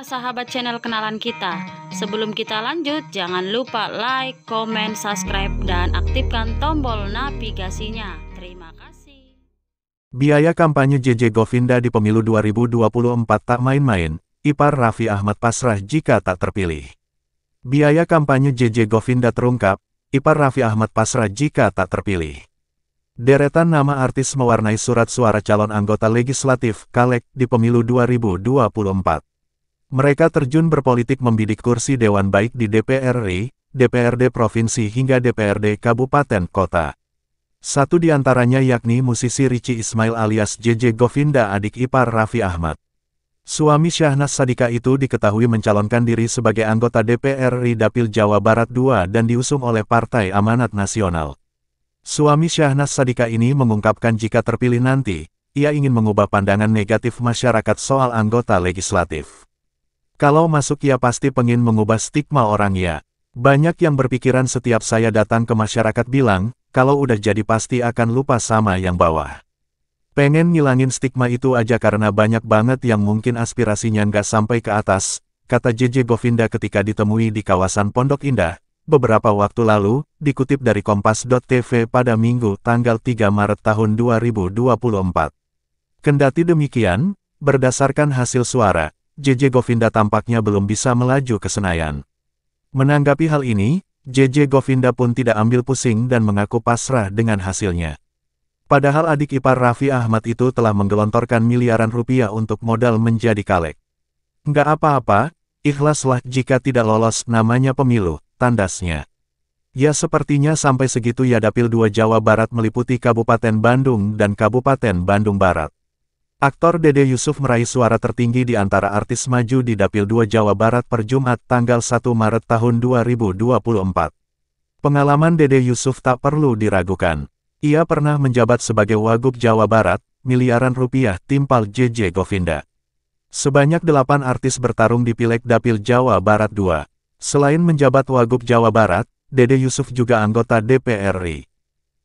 para sahabat channel kenalan kita. Sebelum kita lanjut, jangan lupa like, komen, subscribe, dan aktifkan tombol navigasinya. Terima kasih. Biaya kampanye JJ Govinda di pemilu 2024 tak main-main, Ipar Raffi Ahmad pasrah jika tak terpilih. Biaya kampanye JJ Govinda terungkap, Ipar Raffi Ahmad pasrah jika tak terpilih. Deretan nama artis mewarnai surat suara calon anggota legislatif Kalek di pemilu 2024. Mereka terjun berpolitik membidik kursi Dewan baik di DPR RI, DPRD Provinsi hingga DPRD Kabupaten Kota. Satu di antaranya yakni musisi Ricci Ismail alias JJ Govinda adik ipar Raffi Ahmad. Suami Syahnas Sadika itu diketahui mencalonkan diri sebagai anggota DPR RI Dapil Jawa Barat II dan diusung oleh Partai Amanat Nasional. Suami Syahnas Sadika ini mengungkapkan jika terpilih nanti, ia ingin mengubah pandangan negatif masyarakat soal anggota legislatif. Kalau masuk ya pasti pengin mengubah stigma orang ya. Banyak yang berpikiran setiap saya datang ke masyarakat bilang, kalau udah jadi pasti akan lupa sama yang bawah. Pengen ngilangin stigma itu aja karena banyak banget yang mungkin aspirasinya nggak sampai ke atas, kata JJ Govinda ketika ditemui di kawasan Pondok Indah, beberapa waktu lalu, dikutip dari Kompas.tv pada Minggu tanggal 3 Maret tahun 2024. Kendati demikian, berdasarkan hasil suara, JJ Govinda tampaknya belum bisa melaju ke Senayan. Menanggapi hal ini, JJ Govinda pun tidak ambil pusing dan mengaku pasrah dengan hasilnya. Padahal adik ipar Raffi Ahmad itu telah menggelontorkan miliaran rupiah untuk modal menjadi kalek. Nggak apa-apa, ikhlaslah jika tidak lolos namanya pemilu, tandasnya. Ya sepertinya sampai segitu ya Dapil dua Jawa Barat meliputi Kabupaten Bandung dan Kabupaten Bandung Barat. Aktor Dede Yusuf meraih suara tertinggi di antara artis maju di Dapil 2 Jawa Barat per Jumat tanggal 1 Maret tahun 2024. Pengalaman Dede Yusuf tak perlu diragukan. Ia pernah menjabat sebagai Wagub Jawa Barat, miliaran rupiah timpal JJ Govinda. Sebanyak delapan artis bertarung di Pileg Dapil Jawa Barat 2. Selain menjabat Wagub Jawa Barat, Dede Yusuf juga anggota DPR RI.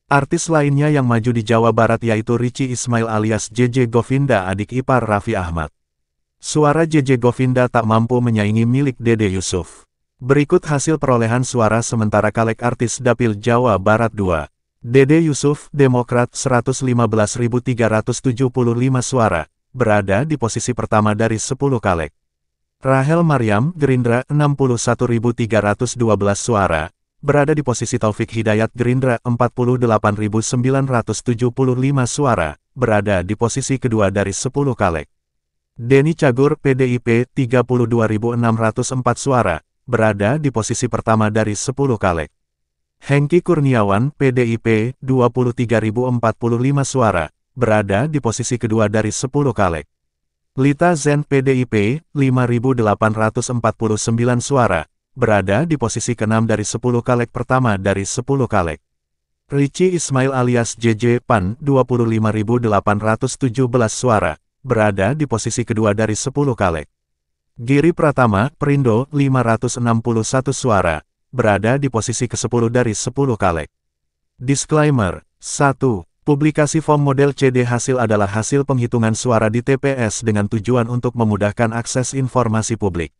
Artis lainnya yang maju di Jawa Barat yaitu Ricci Ismail alias JJ Govinda adik ipar Raffi Ahmad. Suara JJ Govinda tak mampu menyaingi milik Dede Yusuf. Berikut hasil perolehan suara sementara Kalek Artis Dapil Jawa Barat 2. Dede Yusuf, Demokrat 115.375 suara, berada di posisi pertama dari 10 Kalek. Rahel Mariam, Gerindra 61.312 suara, berada di posisi Taufik Hidayat Gerindra 48.975 suara, berada di posisi kedua dari 10 kaleg. Denny Cagur PDIP 32.604 suara, berada di posisi pertama dari 10 kaleg. Hengki Kurniawan PDIP 23.045 suara, berada di posisi kedua dari 10 kaleg. Lita Zen PDIP 5.849 suara, berada di posisi keenam dari 10 kalek pertama dari 10 kalek. Richie Ismail alias JJ Pan 25.817 suara, berada di posisi kedua dari 10 kalek. Giri Pratama, Perindo 561 suara, berada di posisi ke-10 dari 10 kalek. Disclaimer 1. Publikasi form model CD hasil adalah hasil penghitungan suara di TPS dengan tujuan untuk memudahkan akses informasi publik.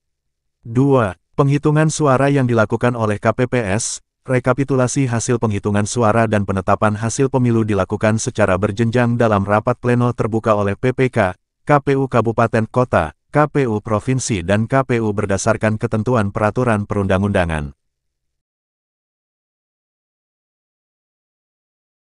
2. Penghitungan suara yang dilakukan oleh KPPS, rekapitulasi hasil penghitungan suara dan penetapan hasil pemilu dilakukan secara berjenjang dalam rapat pleno terbuka oleh PPK, KPU Kabupaten Kota, KPU Provinsi dan KPU berdasarkan ketentuan peraturan perundang-undangan.